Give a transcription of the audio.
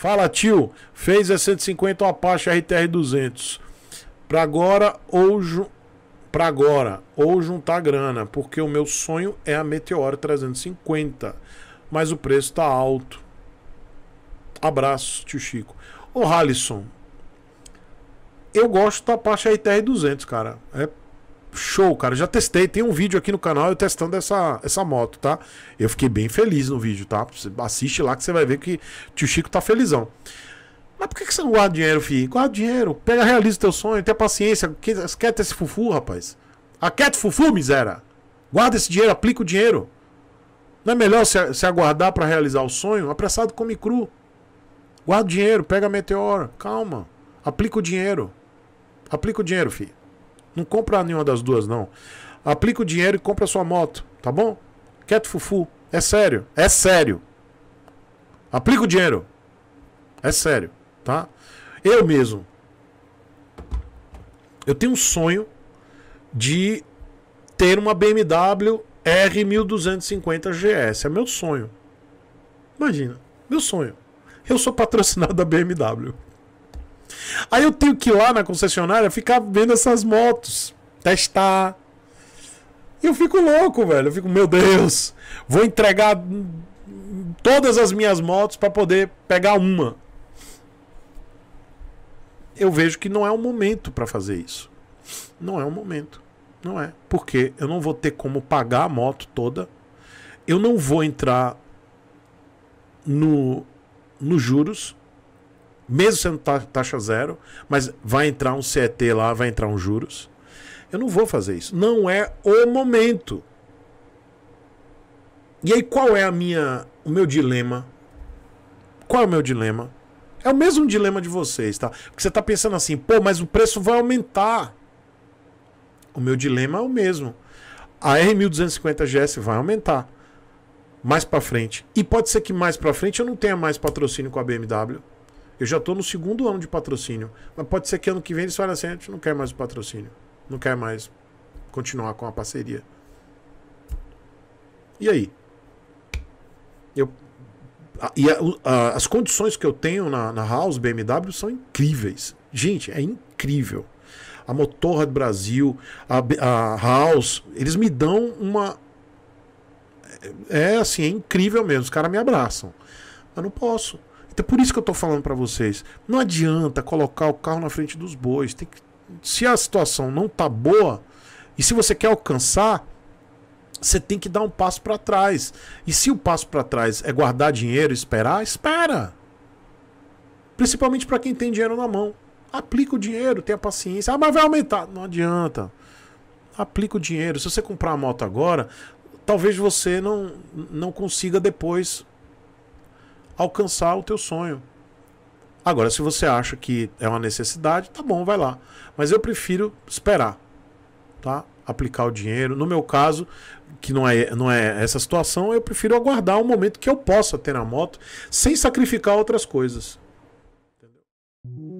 Fala, tio. Fez é a 150 uma Apache RTR 200. Pra agora ou para agora ou juntar grana, porque o meu sonho é a Meteor 350, mas o preço tá alto. Abraço, tio Chico. Ô, Halisson, eu gosto da Apache RTR 200, cara. É Show, cara. já testei. Tem um vídeo aqui no canal eu testando essa, essa moto, tá? Eu fiquei bem feliz no vídeo, tá? assiste lá que você vai ver que tio Chico tá felizão. Mas por que, que você não guarda dinheiro, filho? Guarda dinheiro. Pega, realiza o teu sonho. Tenha paciência. Aquieta esse fufu, rapaz. Aquieta ah, o fufu, miséria. Guarda esse dinheiro. Aplica o dinheiro. Não é melhor se, aguardar para realizar o sonho? Apressado come cru. Guarda o dinheiro. Pega a meteora. Calma. Aplica o dinheiro. Aplica o dinheiro, filho. Não compra nenhuma das duas, não. Aplica o dinheiro e compra a sua moto, tá bom? Quieto fufu. É sério. É sério. Aplica o dinheiro. É sério, tá? Eu mesmo. Eu tenho um sonho de ter uma BMW R1250 GS. É meu sonho. Imagina. Meu sonho. Eu sou patrocinado da BMW. Aí eu tenho que ir lá na concessionária ficar vendo essas motos, testar. E eu fico louco, velho. Eu fico, meu Deus, vou entregar todas as minhas motos para poder pegar uma. Eu vejo que não é o momento para fazer isso. Não é o momento. Não é. Porque eu não vou ter como pagar a moto toda. Eu não vou entrar no, no juros mesmo sendo taxa zero, mas vai entrar um CET lá, vai entrar um juros. Eu não vou fazer isso. Não é o momento. E aí qual é a minha, o meu dilema? Qual é o meu dilema? É o mesmo dilema de vocês, tá? Porque você está pensando assim, pô, mas o preço vai aumentar. O meu dilema é o mesmo. A R1250GS vai aumentar mais para frente. E pode ser que mais para frente eu não tenha mais patrocínio com a BMW. Eu já estou no segundo ano de patrocínio. Mas pode ser que ano que vem eles falem assim: ah, a gente não quer mais o patrocínio. Não quer mais continuar com a parceria. E aí? Eu, a, e a, a, as condições que eu tenho na, na House BMW são incríveis. Gente, é incrível. A Motorra do Brasil, a, House, eles me dão uma. É, é assim, é incrível mesmo. Os caras me abraçam. Mas não posso. Então, por isso que eu estou falando para vocês. Não adianta colocar o carro na frente dos bois. Tem que, se a situação não tá boa, e se você quer alcançar, você tem que dar um passo para trás. E se o passo para trás é guardar dinheiro, e esperar, espera. Principalmente para quem tem dinheiro na mão. Aplica o dinheiro, tenha paciência. Ah, mas vai aumentar. Não adianta. Aplica o dinheiro. Se você comprar a moto agora, talvez você não, não consiga depois alcançar o teu sonho. Agora, se você acha que é uma necessidade, tá bom, vai lá. Mas eu prefiro esperar, tá? Aplicar o dinheiro. No meu caso, que não é, não é essa situação, eu prefiro aguardar o um momento que eu possa ter a moto sem sacrificar outras coisas. Entendeu?